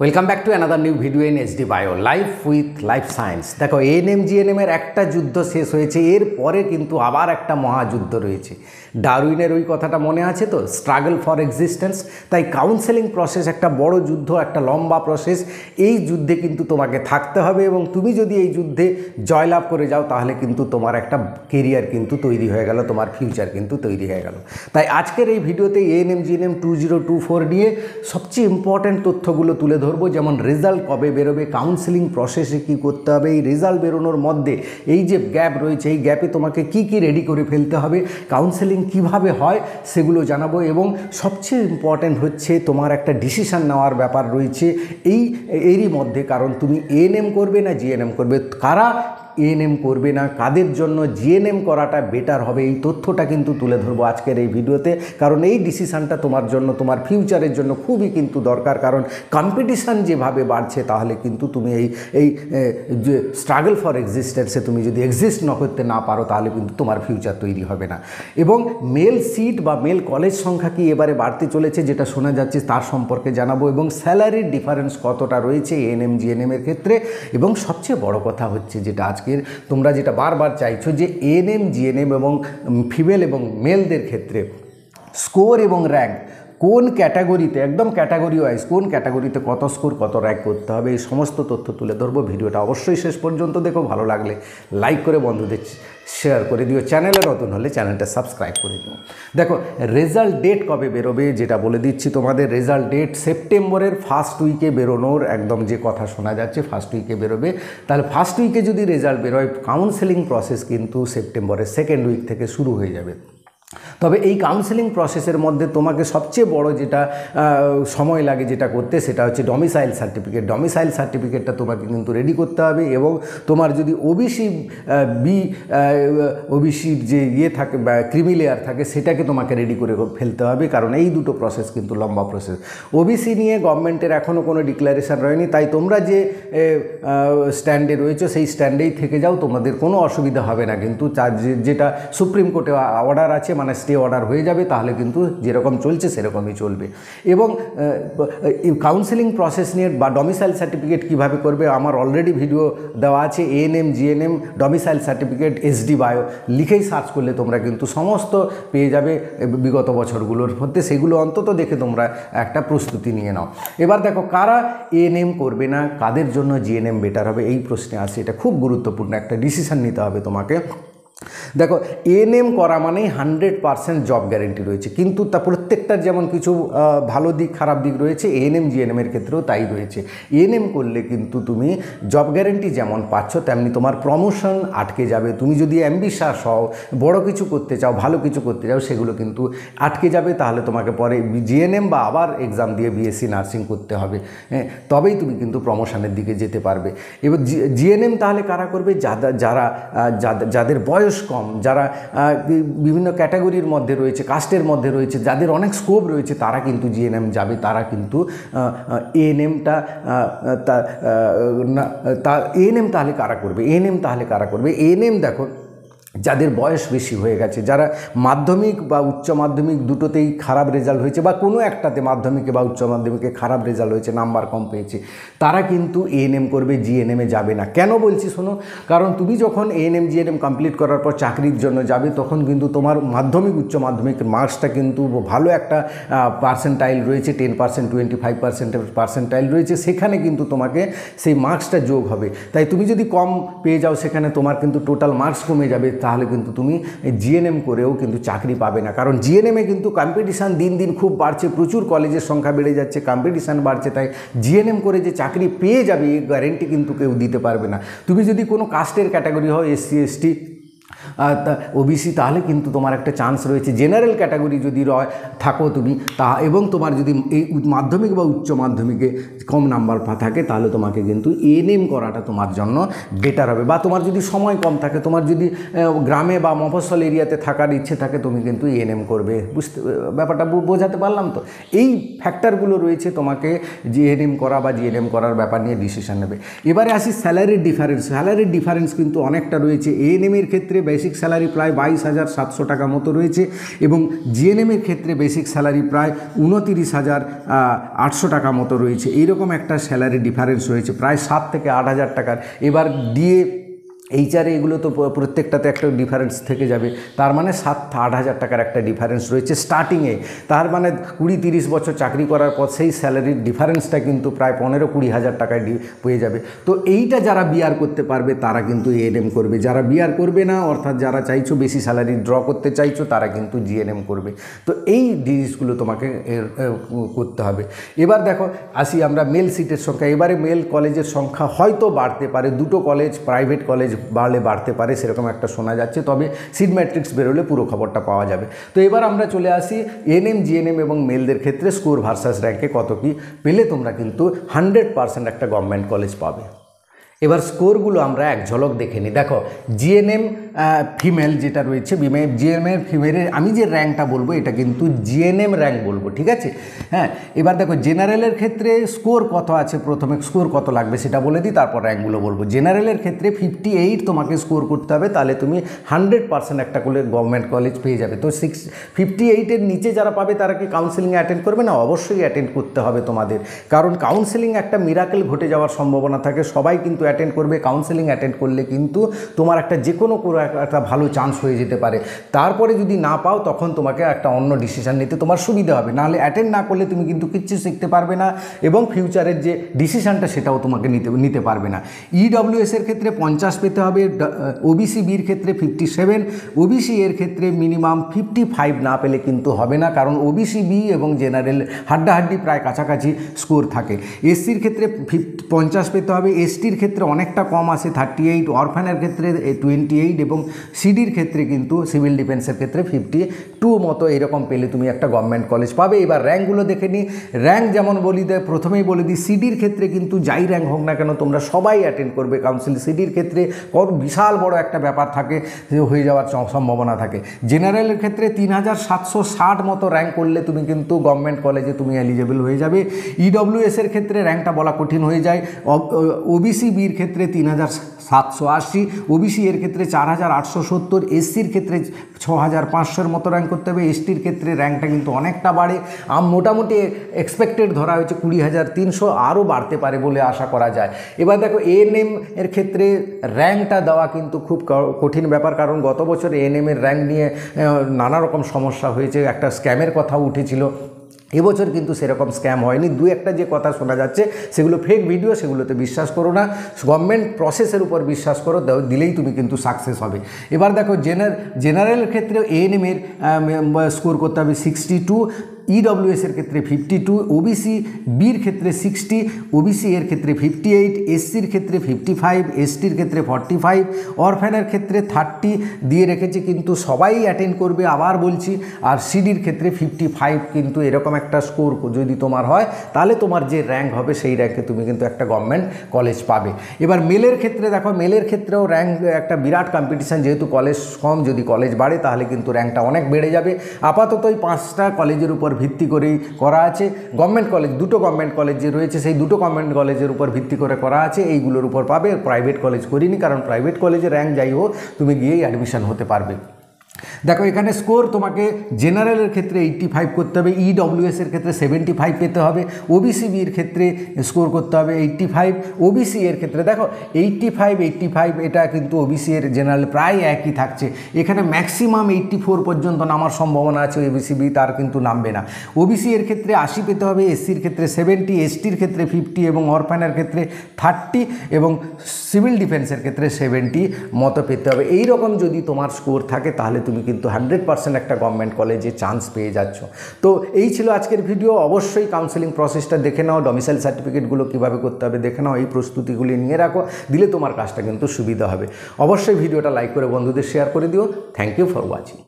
welcome back to another new video in SD bio life with life science দেখো এম জিএনএমের একটা যুদ্ধ শেষ হয়েছে এর পরে কিন্তু আবার একটা মহাযুদ্ধ রয়েছে ডারউইনের ওই কথাটা মনে আছে তো স্ট্রাগল ফর এক্সিস্টেন্স তাই কাউন্সেলিং প্রসেস একটা বড় যুদ্ধ একটা লম্বা প্রসেস এই যুদ্ধে কিন্তু তোমাকে থাকতে হবে এবং তুমি যদি এই যুদ্ধে জয়লাভ করে যাও তাহলে কিন্তু তোমার একটা কেরিয়ার কিন্তু তৈরি হয়ে গেল তোমার ফিউচার কিন্তু তৈরি হয়ে গেল তাই আজকের এই ভিডিওতে ANM GNM two zero two four নিয়ে সবচেয়ে ইম্পর্ট্যান্ট তথ্যগুলো তুলে ধরবো যেমন রেজাল্ট কবে বেরোবে কাউন্সিলিং প্রসেসে কি করতে হবে এই রেজাল্ট বেরোনোর মধ্যে এই যে গ্যাপ রয়েছে এই গ্যাপে তোমাকে কি কি রেডি করে ফেলতে হবে কাউন্সেলিং কিভাবে হয় সেগুলো জানাবো এবং সবচেয়ে ইম্পর্ট্যান্ট হচ্ছে তোমার একটা ডিসিশান নেওয়ার ব্যাপার রয়েছে এই এরই মধ্যে কারণ তুমি এএনএম করবে না জিএনএম করবে কারা এএনএম করবে না কাদের জন্য জিএনএম করাটা বেটার হবে এই তথ্যটা কিন্তু তুলে ধরবো আজকের এই ভিডিওতে কারণ এই ডিসিশানটা তোমার জন্য তোমার ফিউচারের জন্য খুবই কিন্তু দরকার কারণ কম্পিটিশান যেভাবে বাড়ছে তাহলে কিন্তু তুমি এই এই যে স্ট্রাগল ফর এক্সিস্টেন্সে তুমি যদি এক্সিস্ট না করতে না পারো তাহলে কিন্তু তোমার ফিউচার তৈরি হবে না এবং মেল সিট বা মেল কলেজ সংখ্যা কি এবারে বাড়তে চলেছে যেটা শোনা যাচ্ছে তার সম্পর্কে জানাবো এবং স্যালারির ডিফারেন্স কতটা রয়েছে এএনএম জিএনএমের ক্ষেত্রে এবং সবচেয়ে বড় কথা হচ্ছে যেটা আজকে আজকের তোমরা যেটা বারবার চাইছো যে এনএম জিএনএম এবং ফিমেল এবং মেলদের ক্ষেত্রে স্কোর এবং র্যাঙ্ক কোন ক্যাটাগরিতে একদম ক্যাটাগরি ওয়াইজ কোন ক্যাটাগরিতে কত স্কোর কত র‍্যাক করতে হবে এই সমস্ত তথ্য তুলে ধরবো ভিডিওটা অবশ্যই শেষ পর্যন্ত দেখো ভালো লাগলে লাইক করে বন্ধুদের শেয়ার করে দিও চ্যানেলে নতুন হলে চ্যানেলটা সাবস্ক্রাইব করে দিও দেখো রেজাল্ট ডেট কবে বেরোবে যেটা বলে দিচ্ছি তোমাদের রেজাল্ট ডেট সেপ্টেম্বরের ফার্স্ট উইকে বেরোনোর একদম যে কথা শোনা যাচ্ছে ফার্স্ট উইকে বেরোবে তাহলে ফার্স্ট উইকে যদি রেজাল্ট বেরোয় কাউন্সেলিং প্রসেস কিন্তু সেপ্টেম্বরের সেকেন্ড উইক থেকে শুরু হয়ে যাবে তবে এই কাউন্সেলিং প্রসেসের মধ্যে তোমাকে সবচেয়ে বড় যেটা সময় লাগে যেটা করতে সেটা হচ্ছে ডমিসাইল সার্টিফিকেট ডমিসাইল সার্টিফিকেটটা তোমাকে কিন্তু রেডি করতে হবে এবং তোমার যদি ওবিসি বি ওবিসির যে ইয়ে থাকে ক্রিমি লেয়ার থাকে সেটাকে তোমাকে রেডি করে ফেলতে হবে কারণ এই দুটো প্রসেস কিন্তু লম্বা প্রসেস ওবিসি নিয়ে গভর্নমেন্টের এখনও কোনো ডিক্লারেশান রয়নি তাই তোমরা যে স্ট্যান্ডে রয়েছে সেই স্ট্যান্ডেই থেকে যাও তোমাদের কোনো অসুবিধা হবে না কিন্তু যেটা সুপ্রিম কোর্টে অর্ডার আছে মানে স্টে অর্ডার হয়ে যাবে তাহলে কিন্তু যেরকম চলছে সেরকমই চলবে এবং কাউন্সেলিং প্রসেস নিয়ে বা ডোমিসাইল সার্টিফিকেট কিভাবে করবে আমার অলরেডি ভিডিও দেওয়া আছে ANM GNM domicile certificate SD bio লিখেই সার্চ করলে তোমরা কিন্তু সমস্ত পেয়ে যাবে বিগত বছরগুলোর মধ্যে সেগুলো অন্তত দেখে তোমরা একটা প্রস্তুতি নিয়ে নাও এবার দেখো কারা এএনএম করবে না কাদের জন্য জিএনএম বেটার হবে এই প্রশ্নে আসে এটা খুব গুরুত্বপূর্ণ একটা ডিসিশান নিতে হবে তোমাকে দেখো এএনএম করা মানে হান্ড্রেড পারসেন্ট জব গ্যারেন্টি রয়েছে কিন্তু তা প্রত্যেকটার যেমন কিছু ভালো দিক খারাপ দিক রয়েছে এএনএম জিএনএমের ক্ষেত্রেও তাই রয়েছে এএনএম করলে কিন্তু তুমি জব গ্যারেন্টি যেমন পাচ্ছ তেমনি তোমার প্রমোশন আটকে যাবে তুমি যদি অ্যাম্বিশাস হও বড় কিছু করতে চাও ভালো কিছু করতে চাও সেগুলো কিন্তু আটকে যাবে তাহলে তোমাকে পরে জিএনএম বা আবার এক্সাম দিয়ে বিএসসি নার্সিং করতে হবে হ্যাঁ তবেই তুমি কিন্তু প্রমোশনের দিকে যেতে পারবে এবার জিএনএম তাহলে কারা করবে যারা যারা যাদের বয়স বয়স কম যারা বিভিন্ন ক্যাটাগরির মধ্যে রয়েছে কাস্টের মধ্যে রয়েছে যাদের অনেক স্কোপ রয়েছে তারা কিন্তু জিএনএম যাবে তারা কিন্তু এএনএমটা তা এএনএম তাহলে কারা করবে এএনএম তাহলে কারা করবে এএনএম দেখো যাদের বয়স বেশি হয়ে গেছে যারা মাধ্যমিক বা উচ্চ মাধ্যমিক দুটোতেই খারাপ রেজাল্ট হয়েছে বা কোনো একটাতে মাধ্যমিকে বা উচ্চ মাধ্যমিকে খারাপ রেজাল্ট হয়েছে নাম্বার কম পেয়েছে তারা কিন্তু এএনএম করবে জিএনএমে যাবে না কেন বলছি শোনো কারণ তুমি যখন এএনএম জিএনএম কমপ্লিট করার পর চাকরির জন্য যাবে তখন কিন্তু তোমার মাধ্যমিক উচ্চ মাধ্যমিক মার্কসটা কিন্তু ভালো একটা পার্সেন্টাইল রয়েছে টেন পার্সেন্ট টোয়েন্টি ফাইভ পার্সেন্টের পার্সেন্টাইল রয়েছে সেখানে কিন্তু তোমাকে সেই মার্কসটা যোগ হবে তাই তুমি যদি কম পেয়ে যাও সেখানে তোমার কিন্তু টোটাল মার্কস কমে যাবে তাহলে কিন্তু তুমি জিএনএম করেও কিন্তু চাকরি পাবে না কারণ জিএনএমে কিন্তু কম্পিটিশান দিন দিন খুব বাড়ছে প্রচুর কলেজের সংখ্যা বেড়ে যাচ্ছে কম্পিটিশান বাড়ছে তাই জিএনএম করে যে চাকরি পেয়ে যাবে এই গ্যারেন্টি কিন্তু কেউ দিতে পারবে না তুমি যদি কোনো কাস্টের ক্যাটাগরি হও এসসি এসটি ওবিসি তাহলে কিন্তু তোমার একটা চান্স রয়েছে জেনারেল ক্যাটাগরি যদি রয় থাকো তুমি তা এবং তোমার যদি এই মাধ্যমিক বা উচ্চ মাধ্যমিকে কম নাম্বার থাকে তাহলে তোমাকে কিন্তু এএনএম করাটা তোমার জন্য বেটার হবে বা তোমার যদি সময় কম থাকে তোমার যদি গ্রামে বা মফস্বল এরিয়াতে থাকার ইচ্ছে থাকে তুমি কিন্তু এএনএম করবে বুঝতে ব্যাপারটা বোঝাতে পারলাম তো এই ফ্যাক্টরগুলো রয়েছে তোমাকে জিএনএম করা বা জিএনএম করার ব্যাপার নিয়ে ডিসিশন নেবে এবারে আসি স্যালারির ডিফারেন্স স্যালারির ডিফারেন্স কিন্তু অনেকটা রয়েছে এএনএমের ক্ষেত্রে বেশি বেসিক স্যালারি প্রায় বাইশ হাজার সাতশো টাকা মতো রয়েছে এবং জিএনএমের ক্ষেত্রে বেসিক স্যালারি প্রায় উনতিরিশ হাজার আটশো টাকা মতো রয়েছে এইরকম একটা স্যালারি ডিফারেন্স রয়েছে প্রায় সাত থেকে আট হাজার টাকার এবার ডিএ এইচআরে এগুলো তো প্রত্যেকটাতে একটা ডিফারেন্স থেকে যাবে তার মানে সাত আট হাজার টাকার একটা ডিফারেন্স রয়েছে স্টার্টিংয়ে তার মানে কুড়ি তিরিশ বছর চাকরি করার পর সেই স্যালারির ডিফারেন্সটা কিন্তু প্রায় পনেরো কুড়ি হাজার টাকায় পেয়ে যাবে তো এইটা যারা বিয়ার করতে পারবে তারা কিন্তু এএনএম করবে যারা বিয়ার করবে না অর্থাৎ যারা চাইছো বেশি স্যালারি ড্র করতে চাইছো তারা কিন্তু জিএনএম করবে তো এই জিনিসগুলো তোমাকে করতে হবে এবার দেখো আসি আমরা মেল সিটের সংখ্যা এবারে মেল কলেজের সংখ্যা হয়তো বাড়তে পারে দুটো কলেজ প্রাইভেট কলেজ বাড়লে বাড়তে পারে সেরকম একটা শোনা যাচ্ছে তবে সিড ম্যাট্রিক্স বেরোলে পুরো খবরটা পাওয়া যাবে তো এবার আমরা চলে আসি এনএম জিএনএম এবং মেলদের ক্ষেত্রে স্কোর ভার্সাস র্যাঙ্কে কত কি পেলে তোমরা কিন্তু হান্ড্রেড পারসেন্ট একটা গভর্নমেন্ট কলেজ পাবে এবার স্কোরগুলো আমরা এক ঝলক দেখে নিই দেখো জিএনএম ফিমেল যেটা রয়েছে বিএমএ জিএমএর ফিমেলের আমি যে র্যাঙ্কটা বলবো এটা কিন্তু জিএনএম র্যাঙ্ক বলবো ঠিক আছে হ্যাঁ এবার দেখো জেনারেলের ক্ষেত্রে স্কোর কত আছে প্রথমে স্কোর কত লাগবে সেটা বলে দিই তারপর র্যাঙ্কগুলো বলবো জেনারেলের ক্ষেত্রে ফিফটি এইট তোমাকে স্কোর করতে হবে তাহলে তুমি হান্ড্রেড পার্সেন্ট একটা করে গভর্নমেন্ট কলেজ পেয়ে যাবে তো সিক্স ফিফটি এইটের নিচে যারা পাবে তারা কি কাউন্সেলিংয়ে অ্যাটেন্ড করবে না অবশ্যই অ্যাটেন্ড করতে হবে তোমাদের কারণ কাউন্সেলিং একটা মিরাকেল ঘটে যাওয়ার সম্ভাবনা থাকে সবাই কিন্তু অ্যাটেন্ড করবে কাউন্সেলিং অ্যাটেন্ড করলে কিন্তু তোমার একটা যে কোনো একটা ভালো চান্স হয়ে যেতে পারে তারপরে যদি না পাও তখন তোমাকে একটা অন্য ডিসিশান নিতে তোমার সুবিধা হবে নাহলে অ্যাটেন্ড না করলে তুমি কিন্তু কিচ্ছু শিখতে পারবে না এবং ফিউচারের যে ডিসিশানটা সেটাও তোমাকে নিতে নিতে পারবে না ইডব্লিউএসের e ক্ষেত্রে পঞ্চাশ পেতে হবে ওবিসি বির ক্ষেত্রে ফিফটি সেভেন ওবিসি এর ক্ষেত্রে মিনিমাম ফিফটি ফাইভ না পেলে কিন্তু হবে না কারণ ওবিসি বি এবং জেনারেল হাড্ডাহাড্ডি প্রায় কাছাকাছি স্কোর থাকে এসসির ক্ষেত্রে পঞ্চাশ পেতে হবে এসটির ক্ষেত্রে অনেকটা কম আছে থার্টি এইট অরফানের ক্ষেত্রে টোয়েন্টি এইট এবং এবং সিডির ক্ষেত্রে কিন্তু সিভিল ডিফেন্সের ক্ষেত্রে ফিফটি টু মতো এরকম পেলে তুমি একটা গভর্নমেন্ট কলেজ পাবে এবার র্যাঙ্কগুলো দেখে নিই র্যাঙ্ক যেমন বলি দেয় প্রথমেই বলে দিই সিডির ক্ষেত্রে কিন্তু যাই র্যাঙ্ক হোক না কেন তোমরা সবাই অ্যাটেন্ড করবে কাউন্সিল সিডির ক্ষেত্রে কত বিশাল বড় একটা ব্যাপার থাকে হয়ে যাওয়ার সম্ভাবনা থাকে জেনারেলের ক্ষেত্রে তিন হাজার সাতশো ষাট মতো র্যাঙ্ক করলে তুমি কিন্তু গভর্নমেন্ট কলেজে তুমি এলিজেবল হয়ে যাবে ইডব্লিউএসের e ক্ষেত্রে র্যাঙ্কটা বলা কঠিন হয়ে যায় ওবিসি বির ক্ষেত্রে তিন হাজার সাতশো আশি ওবিসি এর ক্ষেত্রে চার হাজার আটশো সত্তর এসসির ক্ষেত্রে ছ হাজার পাঁচশোর মতো র্যাঙ্ক করতে হবে এসটির ক্ষেত্রে র্যাঙ্কটা কিন্তু অনেকটা বাড়ে আম মোটামুটি এক্সপেক্টেড ধরা হয়েছে কুড়ি হাজার তিনশো আরও বাড়তে পারে বলে আশা করা যায় এবার দেখো এম এর ক্ষেত্রে র্যাঙ্কটা দেওয়া কিন্তু খুব কঠিন ব্যাপার কারণ গত বছর এএনএম এর র্যাঙ্ক নিয়ে নানা রকম সমস্যা হয়েছে একটা স্ক্যামের কথা উঠেছিল এবছর কিন্তু সেরকম স্ক্যাম হয়নি দু একটা যে কথা শোনা যাচ্ছে সেগুলো ফেক ভিডিও সেগুলোতে বিশ্বাস করো না গভর্নমেন্ট প্রসেসের উপর বিশ্বাস করো দিলেই তুমি কিন্তু সাকসেস হবে এবার দেখো জেনার জেনারেলের ক্ষেত্রে এএনএমের স্কোর করতে হবে সিক্সটি টু E এর ক্ষেত্রে ফিফটি টু ওবিসি বির ক্ষেত্রে সিক্সটি ওবিসি এর ক্ষেত্রে ফিফটি এইট এসসির ক্ষেত্রে ফিফটি ফাইভ এসটির ক্ষেত্রে ফর্টি ফাইভ অরফ্যানের ক্ষেত্রে থার্টি দিয়ে রেখেছে কিন্তু সবাই অ্যাটেন্ড করবে আবার বলছি আর সিডির ক্ষেত্রে ফিফটি ফাইভ কিন্তু এরকম একটা স্কোর যদি তোমার হয় তাহলে তোমার যে র্যাঙ্ক হবে সেই র্যাঙ্কে তুমি কিন্তু একটা গভর্নমেন্ট কলেজ পাবে এবার মেলের ক্ষেত্রে দেখো মেলের ক্ষেত্রেও র্যাঙ্ক একটা বিরাট কম্পিটিশান যেহেতু কলেজ কম যদি কলেজ বাড়ে তাহলে কিন্তু র্যাঙ্কটা অনেক বেড়ে যাবে আপাতত পাঁচটা কলেজের উপর ভিত্তি করেই করা আছে গভর্নমেন্ট কলেজ দুটো গভর্নমেন্ট কলেজ যে রয়েছে সেই দুটো গভর্নমেন্ট কলেজের উপর ভিত্তি করে করা আছে এইগুলোর উপর পাবে প্রাইভেট কলেজ করিনি কারণ প্রাইভেট কলেজে র্যাঙ্ক যাই হোক তুমি গিয়েই অ্যাডমিশন হতে পারবে দেখো এখানে স্কোর তোমাকে জেনারেলের ক্ষেত্রে এইট্টি ফাইভ করতে হবে ইডব্লিউএস e এর ক্ষেত্রে সেভেন্টি ফাইভ পেতে হবে ওবিসি বির ক্ষেত্রে স্কোর করতে হবে এইট্টি ফাইভ ওবিসি এর ক্ষেত্রে দেখো এইট্টি ফাইভ এইট্টি ফাইভ এটা কিন্তু ওবিসি এর জেনারেল প্রায় একই থাকছে এখানে ম্যাক্সিমাম এইট্টি ফোর পর্যন্ত নামার সম্ভাবনা আছে ওবিসি বি তার কিন্তু নামবে না ওবিসি এর ক্ষেত্রে আশি পেতে হবে এসসির ক্ষেত্রে সেভেন্টি এসটির ক্ষেত্রে ফিফটি এবং অরফানের ক্ষেত্রে থার্টি এবং সিভিল ডিফেন্সের ক্ষেত্রে সেভেন্টি মতো পেতে হবে এইরকম যদি তোমার স্কোর থাকে তাহলে তুমি কিন্তু হান্ড্রেড পার্সেন্ট একটা গভর্নমেন্ট কলেজে চান্স পেয়ে যাচ্ছ তো এই ছিল আজকের ভিডিও অবশ্যই কাউন্সেলিং প্রসেসটা দেখে নাও ডোমিসাইল সার্টিফিকেটগুলো কীভাবে করতে হবে দেখে নাও এই প্রস্তুতিগুলি নিয়ে রাখো দিলে তোমার কাজটা কিন্তু সুবিধা হবে অবশ্যই ভিডিওটা লাইক করে বন্ধুদের শেয়ার করে দিও থ্যাংক ইউ ফর ওয়াচিং